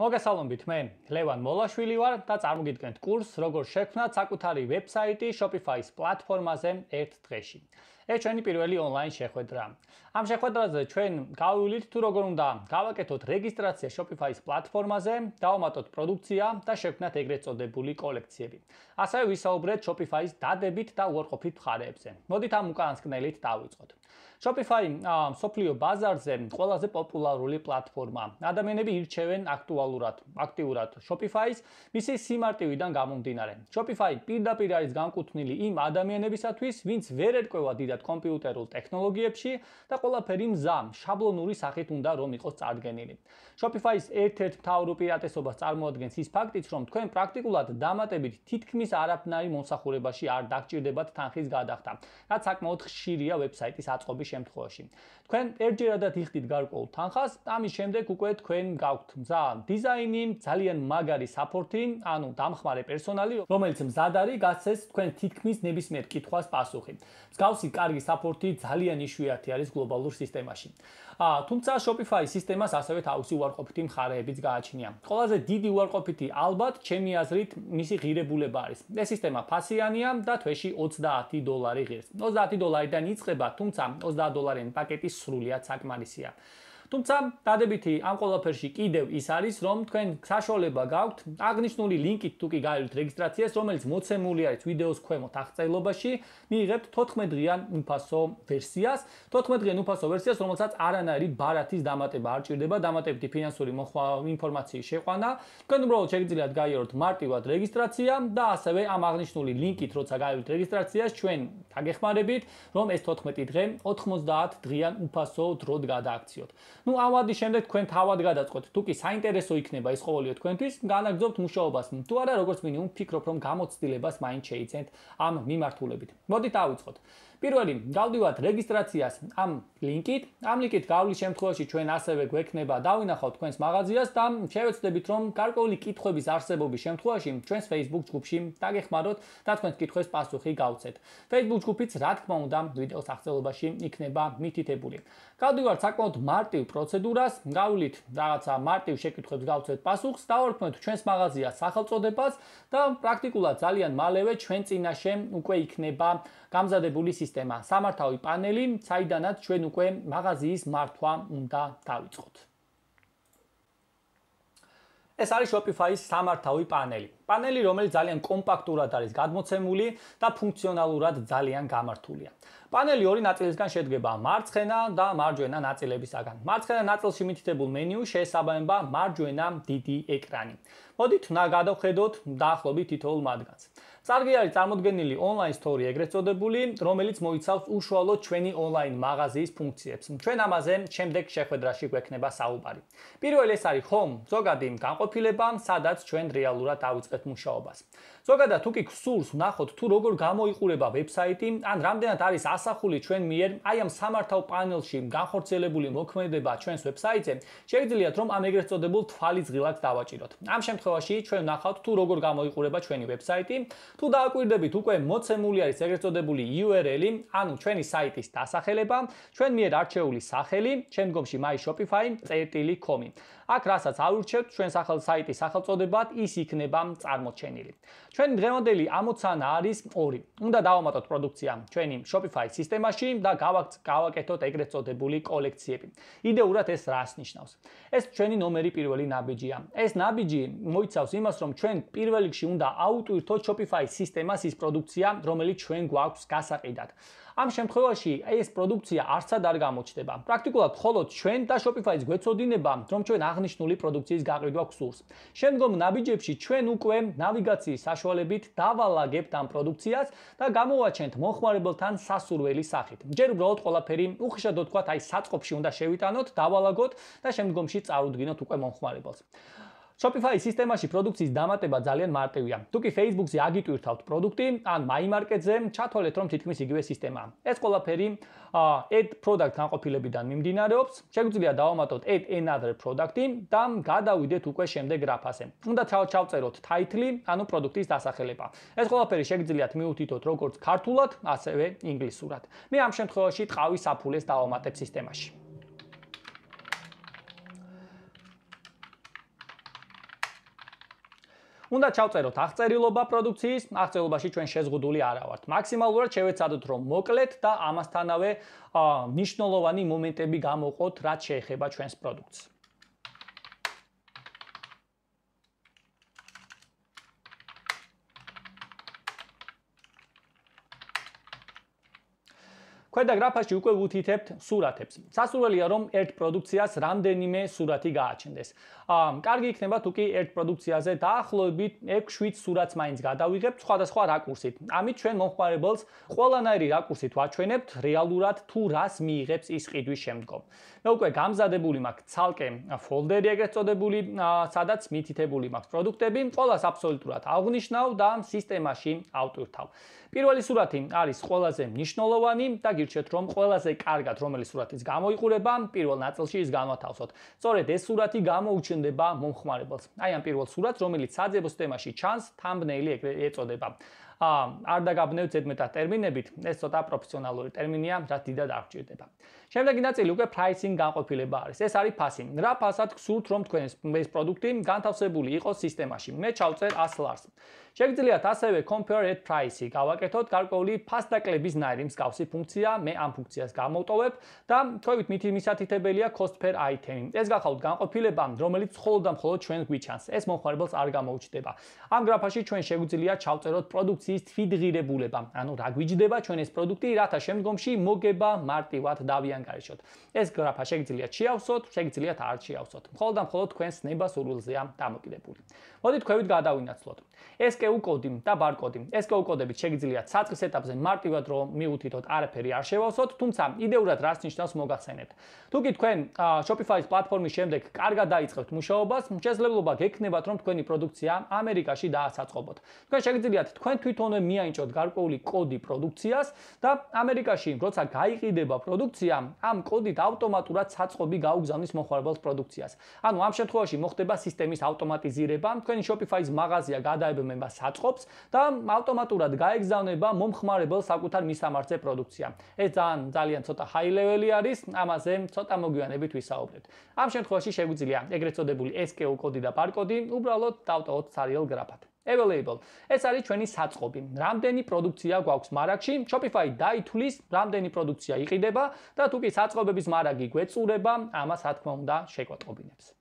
მოგესალმებით, მე ლევან მოლაშვილი ვარ და წარმოგიდგენთ კურს როგორ შექმნათ საკუთარი ვებსაიტი Shopify-ის პლატფორმაზე ერთ დღეში. ეს ჩვენი პირველი ონლაინ შეხვედრა. ამ შეხვედრაზე ჩვენ გავივლით თუ როგორ უნდა გავაკეთოთ რეგისტრაცია Shopify-ის პლატფორმაზე, დავუმატოთ პროდუქცია და შევქნათ ეგრეთ წოდებული კოლექციები. ასევე ვისაუბრეთ Shopify-ის დადებით და უარყოფით მხარეებზე. მოდით ამ უკანასკნელით დავიწყოთ. Shopify სოფლიო ბაზარზე ყველაზე პოპულარული პლატფორმა. ადამიანები ირჩევენ აქტუალურად, აქტიურად Shopify-ს, მისი სიმარტივიდან გამომდინარე. Shopify პირდაპირ არის განკუთვნილი იმ ადამიანებისათვის, ვინც ვერ ერკვევა დიდი ვიციათ კომპიუტერულ ტექნოლოგიებში და ყველაფერი მზა შაბლონური სახით უნდა რომ იყოს წარდგენილი. Shopify-ის ერთ-ერთ მთავარ უპირატესობას წარმოადგენს ის ფაქტიც, რომ თქვენ პრაქტიკულად დამატებით თითქმის არაფნარი მომსახურებაში არ დაგჭირდებათ თანხის გადახდა, რაც საკმაოდ ხშირია ვებსაიტის აწყობის შემთხვევაში. თქვენ ერთჯერადად იხდით გარკვეულ თანხას, ამის შემდეგ უკვე თქვენ გაქვთ მზა დიზაინი, ძალიან მაგარი საპორტი, ანუ დამხმარე პერსონალი, რომელიც მზად არის გასცეს თქვენ თითქმის ნებისმიერ კითხვას პასუხი. მსგავსი კა კარგი საპორტი ძალიან იშვიათი არის გლობალურ სისტემაში. აა თუმცა Shopify სისტემას ასევე თავისი უარყოფითი მხარეებიც გააჩნია. ყველაზე დიდი უარყოფითი ალბათ ჩემი აზრით მისი ღირებულება არის. ეს სისტემა ფასიანია და თვეში 30 დოლარი ღირს. 30 დოლარიდან იწყება, თუმცა 30 დოლარიანი პაკეტი სრულიად საკმარისია. თუმცა დადებითი ამ ყველაფერში კიდევ ის არის რომ თქვენ საშუალება გაქვთ აგნიშნული ლინკით თუ კი გაიგეთ რეგისტრაციას რომელიც მოცემული არის ვიდეოს ქვემოთ აღწერილობაში მიიღებთ 14 დღიან უფასო ვერსიას 14 დღიან უფასო ვერსიას რომელსაც არანაირი ბარათის დამატება არ ჭირდება დამატებითი ფინანსური ინფორმაციის შეყვანა თქვენ უბრალოდ შეგიძლიათ გაიაროთ მარტივად რეგისტრაცია და ასევე ამ აგნიშნული ლინკით როცა გაიგეთ რეგისტრაციას ჩვენ დაგეხმარებით რომ ეს 14 დღე 90 დღიან უფასო დროდ გადააქციოთ ნუ ავადი შემდეგ თქვენ თავად გადაწყვეტ თუ კი საინტერესო იქნება ეს ყოველიო თქვენთვის განაგზობთ მუშაობას თუ არა როგორც მინიმუმ ფიქრობთ რომ გამოცდილებას მაინც შეიძლება ამ მიმართულებით მოდი დავიწყოთ პირველი გავდივართ რეგისტრაციას ამ ლინკით ამ ლინკით გავლის შემთხვევაში ჩვენ ასევე გვექნება დავინახოთ თქვენს მაღაზიას და შევეცდებით რომ გარკვეული კითხვების არსებობის შემთხვევაში ჩვენს Facebook ჯგუფში დაგეხმაროთ და თქვენს კითხვებს პასუხი გავცეთ Facebook ჯგუფიც რა თქმა უნდა ვიდეოს აღწერილობაში იქნება მითითებული გავდივართ საკმაოდ მარტივ პროცედურას გავვლით რაღაცა მარტივ შეკითხვებს გავცეთ პასუხს და ვარქმევთ ჩვენს მაღაზიას სახელწოდებას და პრაქტიკულად ძალიან მალევე ჩვენ წინაშე უკვე იქნება გამზადებული სისტემა. სამართავი პანელი, საიდანაც ჩვენ უკვე მაღაზიის მართვა უნდა დავიწყოთ. ეს არის Shopify-ის სამართავი პანელი. პანელი, რომელიც ძალიან კომპაქტურად არის გადმოცემული და ფუნქციონალურად ძალიან გამართულია. პანელი ორი ნაწილისგან შედგება: მარცხენა და მარჯვენა ნაწილებისგან. მარცხენა ნაწილში მითითებულ მენიუ შეესაბამება მარჯვენა დიდი ეკრანი. მოდით, ნა გადავხედოთ დაახლოებით თითოეულ მათგანს. წარგი არის წარმოდგენილი ონლაინ სტორი ეგრეთ წოდებული, რომელიც მოიცავს უშუალო ჩვენი ონლაინ მაღაზიის ფუნქციებს. ჩვენ ამაზე შემდეგ შეხვედრაში გვექნება საუბარი. პირველი ეს არის home, ზოგადი განყოფილება, სადაც ჩვენ რეალურად ავიწყებთ მუშაობას. ზოგადად თუ კი გსურს ვნახოთ თუ როგორ გამოიყურება ვებსაიტი ან რამდენად არის ასახული ჩვენ მიერ აი ამ სამართავ პანელში განხორციელებული მოქმედება ჩვენს ვებსაიტზე შეგიძლიათ რომ ამ ეგრეთ წოდებულ თვალის ღილაკს დავაჭიროთ ამ შემთხვევაში ჩვენ ვნახავთ თუ როგორ გამოიყურება ჩვენი ვებსაიტი თუ დააკვირდებით უკვე მოცემული არის ეგრეთ წოდებული URL-ი ანუ ჩვენი საიტის დასახელება ჩვენ მიერ არჩეული სახელი შემდგომში myshopify.com აქ რასაც ავირჩევთ ჩვენს ახალ საიტის სახელწოდებად, ის იქნება წარმოჩენილი. ჩვენი დღევანდელი ამოცანა არის ორი. უნდა დავამატოთ პროდუქცია ჩვენი Shopify სისტემაში და გავაკეთოთ ეგრეთ წოდებული კოლექციები. იდეურად ეს რას ნიშნავს? ეს ჩვენი ნომერი პირველი ნაბიჯია. ეს ნაბიჯი მოიცავს იმას, რომ ჩვენ პირველ რიგში უნდა აუტვირთოთ Shopify სისტემას ის პროდუქცია, რომელიც ჩვენ გვაქვს გასაყიდად. ამ შემთხვევაში ეს პროდუქცია არც არ გამოჩდება. პრაქტიკულად, მხოლოდ ჩვენ და Shopify-ის გვეწოდინება, რომ ჩვენ აღნიშნული პროდუქციის გაყიდვა გვსურს. შემდგომ ნაბიჯებში ჩვენ უკვე ნავიგაციის საშუალებით დავალაგებთ ამ პროდუქციას და გამოვაჩენთ მოხმარებელთან სასურველი სახით. ჯერ უბრალოდ ყველაფერი უხეშად თქვათ, აი საწყობში უნდა შევიტანოთ, დავალაგოთ და შემდგომში წარუდგინოთ უკვე მოხმარებელს. Shopify სისტემაში პროდუქციის დამატება ძალიან მარტივია. თუ კი Facebook-ზე აგიტვირთავთ პროდუქტი, ან My Market-ზე ჩათვალეთ, რომ თითქმის იგივე სისტემაა. ეს ყველაფერი add product განყოფილებიდან მიმდინარეობს. შეგვიძლია დავამატოთ add another product-ი და გადავიდეთ უკვე შემდეგ გრაფაზე. უნდა ჩავწეროთ title-ი, ანუ პროდუქტის დასახელება. ეს ყველაფერი შეგიძლიათ მიუთითოთ როგორც ქართულად, ასევე ინგლისურად. მე ამ შემთხვევაში ტყავის საფულეს დავამატებ სისტემაში. უნდა ჩავწეროთ აღწერილობა პროდუქციის, აღწერილობაში ჩვენ შეზღუდული არა ვართ. მაქსიმალურად შევეცადოთ რომ მოკლეთ და ამასთანავე აა ნიშნолоვანი მომენტები გამოყოთ, რაც შეეხება ჩვენს პროდუქტს. ქვედა გრაფაში უკვე ვუთითებთ სურათებს. სასურველია რომ ერთ პროდუქციას რამდენიმე სურათი გააჩნდეს. აა კარგი იქნება თუ კი ერთ პროდუქციაზე დაახლოებით 6-7 სურათს მაინც გადავიღებთ სხვადასხვა რაკურსით. ამით ჩვენ მომხმარებელს ყველანაირი რაკურსით ვაჩვენებთ რეალურად თუ რას მიიღებს ის ყიდვი შემდგომ. მე უკვე გამზადებული მაქვს ცალკე ფოლდერი ეგრეთ წოდებული, სადაც მითითებული მაქვს პროდუქტები, ყოველას აბსოლუტურად აღნიშნავ და სისტემაში ავტვირთავ. პირველი სურათი არის ყველაზე მნიშვნელოვანი და გი გირჩეთ, რომ ყველაზე კარგად რომელიც სურათიც გამოიყურება, პირველ ნაწილში ის გამოთავსოთ. სწორედ ეს სურათი გამოუჩნდება მომხმარებელს. აი ამ პირველ სურათს, რომელიც საძებოს თემაში ჩანს, thumbnail-ი ეწოდება. არ დაგაბნევთ ზედმეტად ტერმინებით, ეს ცოტა პროფესიონალური ტერმინია, რაც დიდად არ გჭირდება. შემდეგი ნაწილი უკვე pricing განყოფილება არის. ეს არის ფასი. რა ფასად გსურთ რომ თქვენ ეს პროდუქტი განთავსებული იყოს სისტემაში? მე ჩავწერ 100 ლარს. შეგიძლიათ ასევე compare at price-ი გავაკეთოთ გარკვეული ფასდაკლების ნაირი მსგავსი ფუნქცია, მე ამ ფუნქციას გამოვტოვებ და თქვენ მითი მისათითებელია cost per item. ეს გახავთ განყოფილება, რომელიც მხოლოდ და მხოლოდ ჩვენ გვიჩანს. ეს მომხმარებელს არ გამოუჩდება. ამ გრაფაში ჩვენ შეგვიძლია ჩავწეროთ პროდუქტი ინვესტიციის თვითღირებულება, ანუ რა გვიჯდება ჩვენ ეს პროდუქტი, რათა შემდგომში მოგება მარტივად დავიანგარიშოთ. ეს გრაფა შეგიძლია შეავსოთ, შეგიძლია არ შეავსოთ. მხოლოდ ამ მხოლოდ თქვენს ნებას ურულზეა დამოკიდებული. მოდით ქვევით გადავინაცვლოთ. SKU კოდი და ბარკოდი. SKU კოდები შეგიძლიათ საწყის ეტაპზე მარტივად რომ მიუთითოთ არაფერი არ შევავსოთ, თუმცა იდეურად რას ნიშნავს მოგახსენებთ. თუკი თქვენ Shopify-ის პლატფორმის შემდეგ კარგად დაიწყებთ მუშაობას, შესაძლებლობა გექნებათ რომ თქვენი პროდუქცია ამერიკაში დაასაწყობოთ. თქვენ შეგიძლიათ თქვენ თვით თვითონ მეაინჭოთ გარკვეული კოდი პროდუქციას და ამერიკაში როცა გაიყიდება პროდუქცია, ამ კოდით ავტომატურად საწყობი გაუგზავნის მოხმარებელს პროდუქციას. ანუ ამ შემთხვევაში მოხდება სისტემის ავტომატიზირება, თქვენი Shopify-ის მაღაზია გადაებმება საწყობს და ავტომატურად გაეგზავნება მომხმარებელს საკუთარ მისამართზე პროდუქცია. ეს ძალიან ძალიან ცოტა high level-ი არის, ამაზე ცოტა მოგვიანებით ვისაუბრეთ. ამ შემთხვევაში შეგვიძლია ეგრეთ წოდებული SKU კოდი და ბარკოდი უბრალოდ დავტოვოთ Arial Graphat. available. ეს არის ჩვენი საწყობი. რამდენი პროდუქცია გვაქვს მარაგში? Shopify დაითulis რამდენი პროდუქცია იყიდება და თუკი საწყობების მარაგი გვეწურება, ამას რა თქმა უნდა შეგვატყობინებს.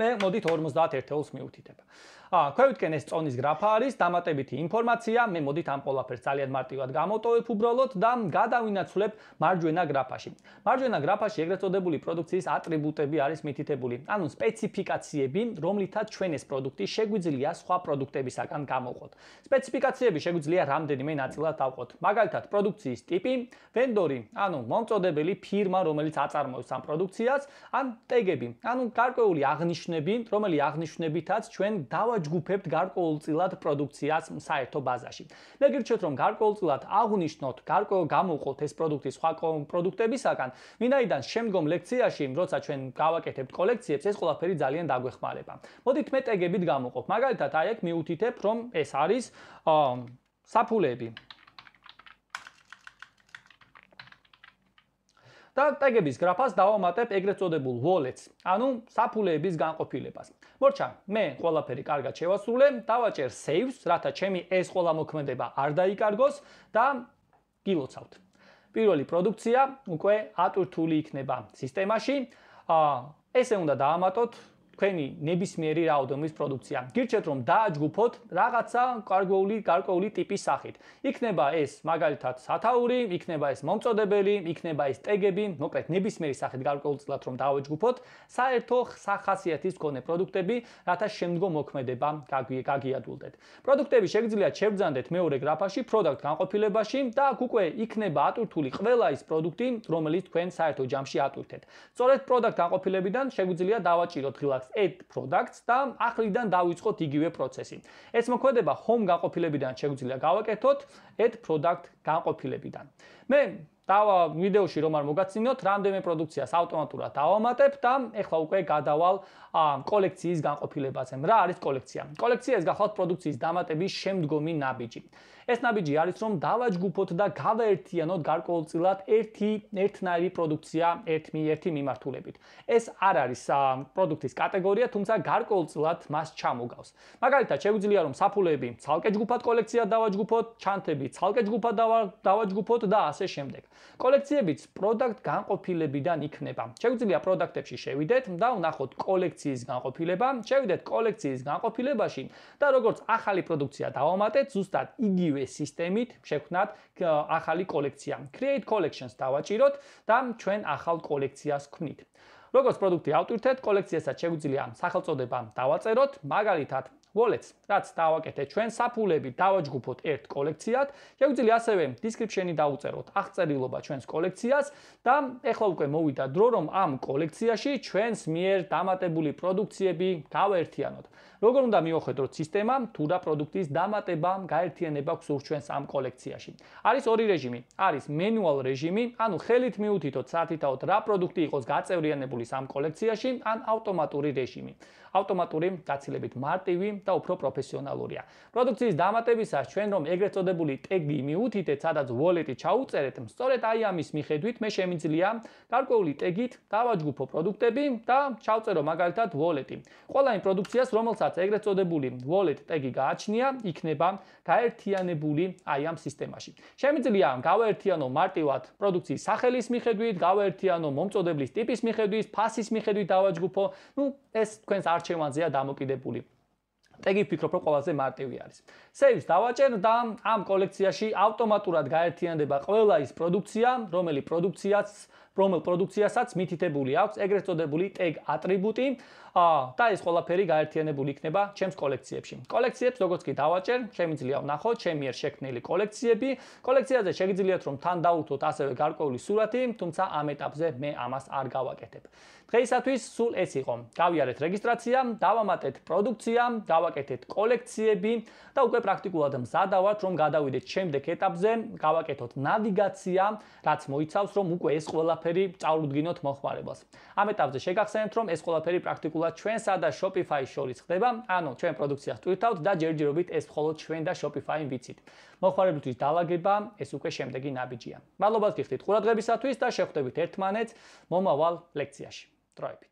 მე მოდით 51-ს მივუთითება. აა, ქვევითკენ ეს წონის გრაფა არის, დამატებითი ინფორმაცია, მე მოდით ამ ყველაფერს ძალიან მარტივად გამოტოვებ უბრალოდ და გადავინაცვლებ მარჯვენა გრაფაში. მარჯვენა გრაფაში ეგრეთ წოდებული პროდუქციის ატრიბუტები არის მითითებული, ანუ სპეციფიკაციები, რომლითაც ჩვენ ეს პროდუქტი შეგვიძლია სხვა პროდუქტებისგან გამოვყოთ. სპეციფიკაციები შეგვიძლია რამდენიმე ნაწილად დავყოთ. მაგალითად, პროდუქციის ტიპი, ვენდორი, ანუ მომწოდებელი ფირმა, რომელიც აწარმოებს ამ პროდუქციას, ან ტეგები, ანუ გარკვეული აღნიშნული აღნიშნები, რომელი აღნიშნებითაც ჩვენ დავაჯგუფებთ გარკვეულწილად პროდუქციას საერთო ბაზაში. ნაგირჩეთ რომ გარკვეულწილად აღნიშნოთ გარკვე გამოვყოთ ეს პროდუქტი სხვა პროდუქტებისგან, ვინაიდან შემდგომ ლექციაში, როცა ჩვენ გავაკეთებთ კოლექციებს, ეს ყველაფერი ძალიან დაგვეხმარება. მოდით მე ტეგებით გამოვყოთ. მაგალითად, აი აქ მიუთითებ, რომ ეს არის აა საფულეები, და ტეგების გრაფას დავამატებ ეგრეთ წოდებულ wallets, ანუ საფულეების განყოფილებას. მორჩა, მე ყველაფერი კარგად შევასრულე, დავაჭერ saves, რათა ჩემი ეს ყველა მოქმედება არ დაიკარგოს და გილოცავთ. პირველი პროდუქცია უკვე ატურთული იქნება სისტემაში. აა ესე უნდა დაამატოთ თქვენი ნებისმიერი რაოდენობის პროდუქცია. გირჩეთ რომ დააჯგუფოთ რაღაცა კარგოული კარკოული ტიპის სახით. იქნება ეს მაგალითად სათაური, იქნება ეს მომწოდებელი, იქნება ეს ტეგები, მოკლედ ნებისმიერი სახით გარკვეულწილად რომ დააჯგუფოთ საერთო სახასიათის კონე პროდუქტები, რათა შემდგომ მოქმედება გაგიადულდეთ. პროდუქტები შეგძლია შევძანდეთ მეორე გრაფაში პროდუქტ განყოფილებაში და აქ უკვე იქნება ატურთული ყველა ის პროდუქტი, რომელიც თქვენ საერთო ჯამში ატურთეთ. სწორედ პროდუქტ განყოფილებიდან შეგვიძლია დავაჭიროთ ღილა products add products და ახლიდან დავიწყოთ იგივე პროცესი. ეს მოქმედება home განყოფილებიდან შეგვიძლია გავაკეთოთ add product განყოფილებიდან. მე დავა ვიდეოში რომ არ მოგაცინოთ, რამდენი პროდუქციას ავტომატურად ავამატებ და ეხლა უკვე გადავალ კოლექციის განყოფილებაზე. რა არის კოლექცია? კოლექცია ეს გახლავთ პროდუქციის დამატების შემდგომი ნაბიჯი. ეს ნაბიჯი არის რომ დავაჯგუფოთ და გავაერთიანოთ გარკვეულწილად ერთი ერთნაირი პროდუქცია ერთმი ერთი მიმართულებით. ეს არ არის პროდუქტის კატეგორია, თუმცა გარკვეულწილად მას ჩამოგავს. მაგალითად, შეგვიძლია რომ საფულეები ცალკე ჯგუფად კოლექცია დავაჯგუფოთ, ჩანთები ცალკე ჯგუფად დავაჯგუფოთ და ასე შემდეგ. კოლექციებიც პროდუქტ განყოფილებიდან იქნება. შეგვიძლია პროდუქტებში შევიდეთ და ვნახოთ კოლექციის განყოფილება. შევიდეთ კოლექციის განყოფილებაში და როგორც ახალი პროდუქცია დავამატეთ, ზუსტად იგივე ამავე სისტემით შექმნათ ახალი კოლექცია. Create collections დავაჭიროთ და ჩვენ ახალ კოლექციას ვქმნით. როგორც პროდუქტი ავტვირთეთ, კოლექციასაც შეგვიძლია სახელწოდება დავაწეროთ, მაგალითად wallets, რაც დავაკეთეთ ჩვენ საფულები დავაჯგუფოთ ერთ კოლექციად, შეგვიძლია ასევე description-ი დავუწეროთ აღწერილობა ჩვენს კოლექციას და ეხლა უკვე მოვიდა დრო, რომ ამ კოლექციაში ჩვენს მიერ დამატებული პროდუქციები გავერთიანოთ. როგორ უნდა მიოხედოთ სისტემა თუ და პროდუქტის დამატება გაერთიანება გვს ჩვენს ამ კოლექციაში არის ორი რეჟიმი არის მენუალ რეჟიმი ანუ ხელით მიუთითოთ საათითაოდ რა პროდუქტი იყოს გაწევრიანებული ამ კოლექციაში ან ავტომატური რეჟიმი ავტომატური დაცილებით მარტივი და უფრო პროფესიონალურია პროდუქციის დამატებისას ჩვენ რომ ეგრეთ წოდებული ტეგი მიუთითეთ სადაც ვოლეტი ჩაუწერეთ სწორედ აი ამის მიხედვით მე შემიძლია გარკვეული ტეგით დავაჯგუფო პროდუქტები და ჩავწერო მაგალითად ვოლეტი ყველა იმ პროდუქციას რომელსაც რასაც ეგრეთ წოდებული wallet tag-ი გააჩნია, იქნება გაერთიანებული აი ამ სისტემაში. შემიძლია გავაერთიანო მარტივად პროდუქციის სახელის მიხედვით, გავაერთიანო მომწოდებლის ტიპის მიხედვით, ფასის მიხედვით დავაჯგუფო, ну, ეს თქვენს არჩევანზეა დამოკიდებული. ტეგი ფიქრობ რომ ყველაზე მარტივი არის. Saves დავაჭერ და ამ კოლექციაში ავტომატურად გაერთიანდება ყველა ის პროდუქცია, რომელიც პროდუქციას რომელ პროდუქციასაც მითითებული აქვს ეგრეთ წოდებული tag ატრიბუტი და ეს ყველაფერი გაერთიანებული იქნება ჩემს კოლექციებში. კოლექციებს როგორც კი დავაჭერ, შემიძლია ვნახოთ ჩემი ერთ შექმნილი კოლექციები. კოლექციაზე შეგიძლიათ რომ თან დაუთოთ ასევე გარკვეული სურათი, თუმცა ამ ეტაპზე მე ამას არ გავაკეთებ. დღეისათვის სულ ეს იყო. გავიარეთ რეგისტრაცია, დავამატეთ პროდუქცია, დავაკეთეთ კოლექციები და უკვე პრაქტიკულად მზადავართ რომ გადავიდეთ შემდეგ ეტაპზე, გავაკეთოთ ნავიგაცია, რაც მოიცავს რომ უკვე ეს ყველა ყველაფერი წარუდგინოთ მოხმარებას. ამ ეტაპზე შეგახსენებთ, რომ ეს ყველაფერი პრაქტიკულად ჩვენსა და Shopify-ს შორის ხდება, ანუ ჩვენ პროდუქციას ტვირთავთ და ჯერჯერობით ეს მხოლოდ ჩვენ და Shopify-ს ვიცით. მოხმარებლთვის დაალაგება, ეს უკვე შემდეგი ნაბიჯია. მადლობა გიხდით ყურადღებისათვის და შეხვდებით ერთმანეთს მომავალ ლექციაში. დროებით.